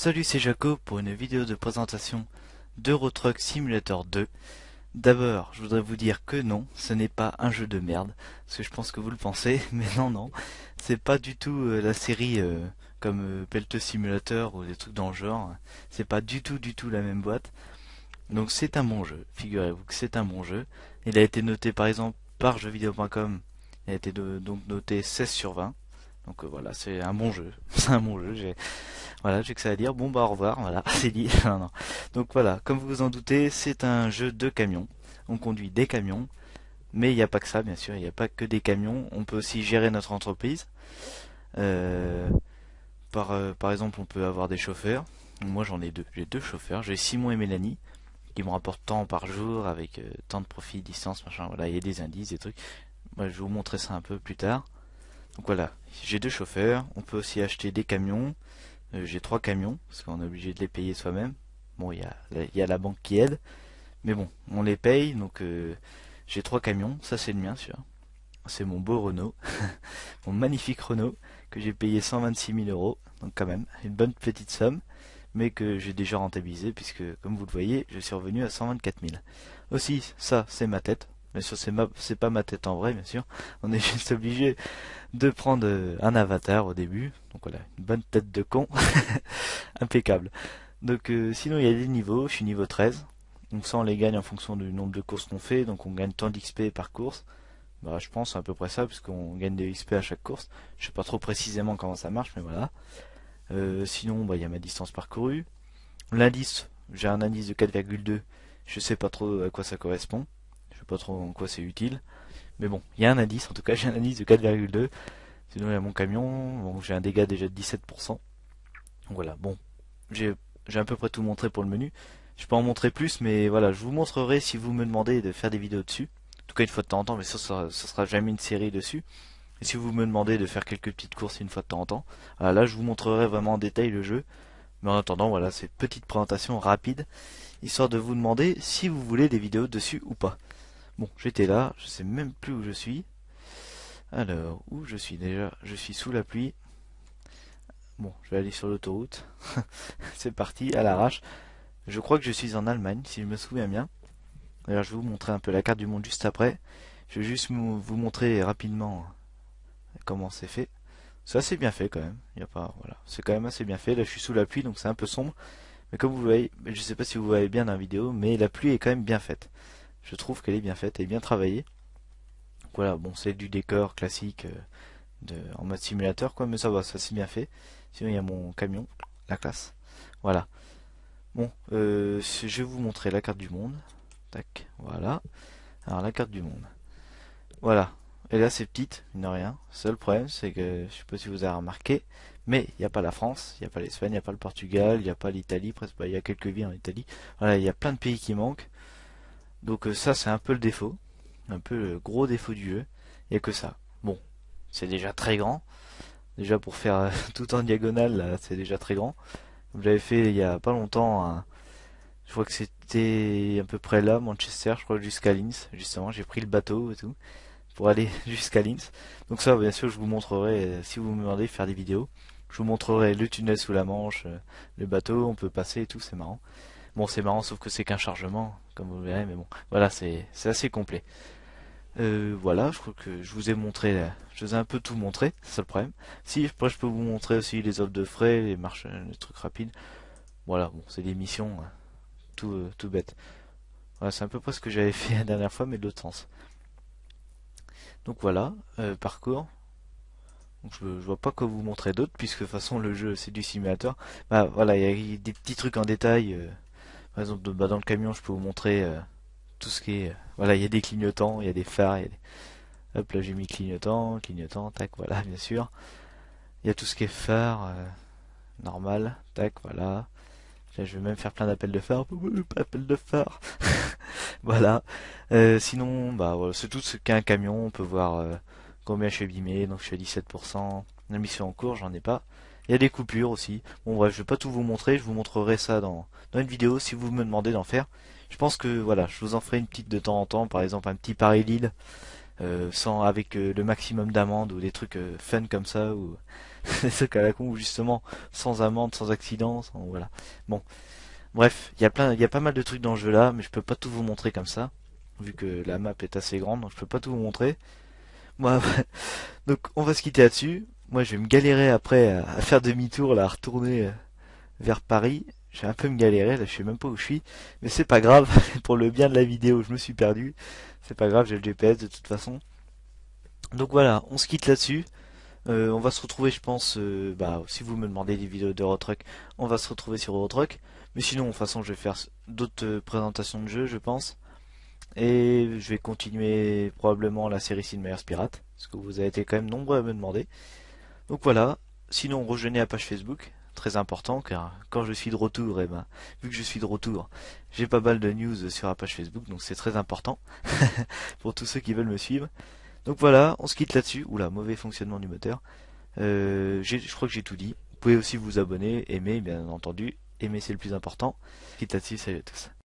Salut c'est Jaco pour une vidéo de présentation d'Eurotruck Simulator 2. D'abord, je voudrais vous dire que non, ce n'est pas un jeu de merde, parce que je pense que vous le pensez, mais non, non, c'est pas du tout euh, la série euh, comme euh, Simulator ou des trucs dans le genre, c'est pas du tout du tout la même boîte. Donc c'est un bon jeu, figurez-vous que c'est un bon jeu. Il a été noté par exemple par jeuxvideo.com, il a été donc noté 16 sur 20, donc euh, voilà, c'est un bon jeu. C'est un bon jeu. J'ai voilà, j'ai que ça à dire. Bon bah au revoir. Voilà, c'est dit. non, Donc voilà, comme vous vous en doutez, c'est un jeu de camions. On conduit des camions, mais il n'y a pas que ça, bien sûr. Il n'y a pas que des camions. On peut aussi gérer notre entreprise. Euh, par, euh, par exemple, on peut avoir des chauffeurs. Moi, j'en ai deux. J'ai deux chauffeurs. J'ai Simon et Mélanie qui me rapportent tant par jour avec tant de profit, distance, machin. Voilà, il y a des indices, des trucs. Moi, je vais vous montrer ça un peu plus tard. Donc voilà, j'ai deux chauffeurs, on peut aussi acheter des camions, euh, j'ai trois camions, parce qu'on est obligé de les payer soi-même. Bon, il y, a, la banque qui aide, mais bon, on les paye, donc euh, j'ai trois camions, ça c'est le mien, sûr. C'est mon beau Renault, mon magnifique Renault, que j'ai payé 126 000 euros, donc quand même, une bonne petite somme, mais que j'ai déjà rentabilisé, puisque comme vous le voyez, je suis revenu à 124 000. Aussi, ça c'est ma tête, Bien sûr, c'est c'est pas ma tête en vrai, bien sûr. On est juste obligé de prendre euh, un avatar au début. Donc voilà, une bonne tête de con. Impeccable. Donc euh, sinon, il y a des niveaux. Je suis niveau 13. Donc ça, on les gagne en fonction du nombre de courses qu'on fait. Donc on gagne tant d'XP par course. Bah, je pense à peu près ça, puisqu'on gagne des XP à chaque course. Je sais pas trop précisément comment ça marche, mais voilà. Euh, sinon, bah, il y a ma distance parcourue. L'indice, j'ai un indice de 4,2. Je sais pas trop à quoi ça correspond. Je sais pas trop en quoi c'est utile. Mais bon, il y a un indice, en tout cas j'ai un indice de 4,2. Sinon il y a mon camion, donc j'ai un dégât déjà de 17%. Donc voilà, bon, j'ai à peu près tout montré pour le menu. Je peux en montrer plus, mais voilà, je vous montrerai si vous me demandez de faire des vidéos dessus. En tout cas une fois de temps en temps, mais ça, ça, sera jamais une série dessus. Et si vous me demandez de faire quelques petites courses une fois de temps en temps, là je vous montrerai vraiment en détail le jeu. Mais en attendant, voilà, c'est petite présentation rapide, histoire de vous demander si vous voulez des vidéos dessus ou pas. Bon, j'étais là, je sais même plus où je suis. Alors, où je suis déjà Je suis sous la pluie. Bon, je vais aller sur l'autoroute. C'est parti, à l'arrache. Je crois que je suis en Allemagne, si je me souviens bien. D'ailleurs, je vais vous montrer un peu la carte du monde juste après. Je vais juste vous montrer rapidement comment c'est fait. C'est assez bien fait quand même. Il y a pas, voilà, c'est quand même assez bien fait. Là, je suis sous la pluie, donc c'est un peu sombre. Mais comme vous voyez, je ne sais pas si vous voyez bien dans la vidéo, mais la pluie est quand même bien faite je trouve qu'elle est bien faite et bien travaillée. voilà, bon, c'est du décor classique euh, en mode simulateur, quoi, mais ça va, ça c'est bien fait. Sinon, il y a mon camion, la classe. Voilà. Bon, euh, je vais vous montrer la carte du monde. Tac, voilà. Alors, la carte du monde. Voilà. Et là, c'est petite, il n'y a rien. Seul problème, c'est que, je ne sais pas si vous avez remarqué, mais il n'y a pas la France, il n'y a pas l'Espagne, il n'y a pas le Portugal, il n'y a pas l'Italie, presque, bah, il y a quelques villes en Italie. Voilà, il y a plein de pays qui manquent. Donc euh, ça c'est un peu le défaut, un peu le gros défaut du jeu, et que ça. Bon, c'est déjà très grand, déjà pour faire euh, tout en diagonale c'est déjà très grand. Vous l'avez fait il y a pas longtemps, je crois que c'était à peu près là, Manchester, je crois jusqu'à Linz, justement j'ai pris le bateau et tout pour aller jusqu'à Linz. Donc ça, bien sûr, je vous montrerai, euh, si vous me demandez de faire des vidéos, je vous montrerai le tunnel sous la Manche, le bateau, on peut passer et tout, c'est marrant. Bon, c'est marrant, sauf que c'est qu'un chargement, comme vous verrez, mais bon, voilà, c'est assez complet. Euh, voilà, je crois que je vous ai montré, je vous ai un peu tout montré, c'est le problème. Si, après, je peux vous montrer aussi les offres de frais, les marches, les trucs rapides. Voilà, bon, c'est des missions, hein, tout, euh, tout bête. Voilà, c'est un peu près ce que j'avais fait la dernière fois, mais de l'autre sens. Donc voilà, euh, parcours. Donc je, vois pas que vous montrer d'autres, puisque de toute façon le jeu c'est du simulateur. Bah voilà, il y a des petits trucs en détail par exemple, bah, dans le camion, je peux vous montrer euh, tout ce qui est. Euh, voilà, il y a des clignotants, il y a des phares. Hop là, j'ai mis clignotant, clignotant, tac, voilà, bien sûr. Il y a tout ce qui est phare, euh, normal, tac, voilà. Là, je vais même faire plein d'appels de phare. Appel de phare. voilà. sinon, bah, c'est tout ce qu'un camion. On peut voir combien je suis abîmé. Donc, je suis à 17%. La mission en cours, j'en ai pas. Il y a des coupures aussi. Bon bref, je vais pas tout vous montrer, je vous montrerai ça dans, dans une vidéo si vous me demandez d'en faire. Je pense que voilà, je vous en ferai une petite de temps en temps, par exemple un petit Paris-Lille, euh, sans avec euh, le maximum d'amendes ou des trucs euh, fun comme ça, ou des trucs la con, justement sans amende, sans accident, voilà. Bon. Bref, il y a plein, il y a pas mal de trucs dans le jeu là, mais je peux pas tout vous montrer comme ça, vu que la map est assez grande, donc je peux pas tout vous montrer. Moi, donc on va se quitter là-dessus moi je vais me galérer après à, faire demi-tour, là, à retourner euh, vers Paris. J'ai un peu me galérer, là je sais même pas où je suis, mais c'est pas grave, pour le bien de la vidéo, je me suis perdu. C'est pas grave, j'ai le GPS de toute façon. Donc voilà, on se quitte là-dessus. Euh, on va se retrouver, je pense, euh, bah, si vous me demandez des vidéos de on va se retrouver sur Eurotruck. Mais sinon, de toute façon, je vais faire d'autres présentations de jeux, je pense. Et je vais continuer probablement la série Sid Meier's Pirates, parce que vous avez été quand même nombreux à me demander. Donc voilà, sinon rejoignez la page Facebook, très important car quand je suis de retour, et eh ben, vu que je suis de retour, j'ai pas mal de news sur la page Facebook, donc c'est très important pour tous ceux qui veulent me suivre. Donc voilà, on se quitte là-dessus. Oula, mauvais fonctionnement du moteur. Euh, je crois que j'ai tout dit. Vous pouvez aussi vous abonner, aimer, bien entendu. Aimer, c'est le plus important. Quitte là-dessus, salut à tous.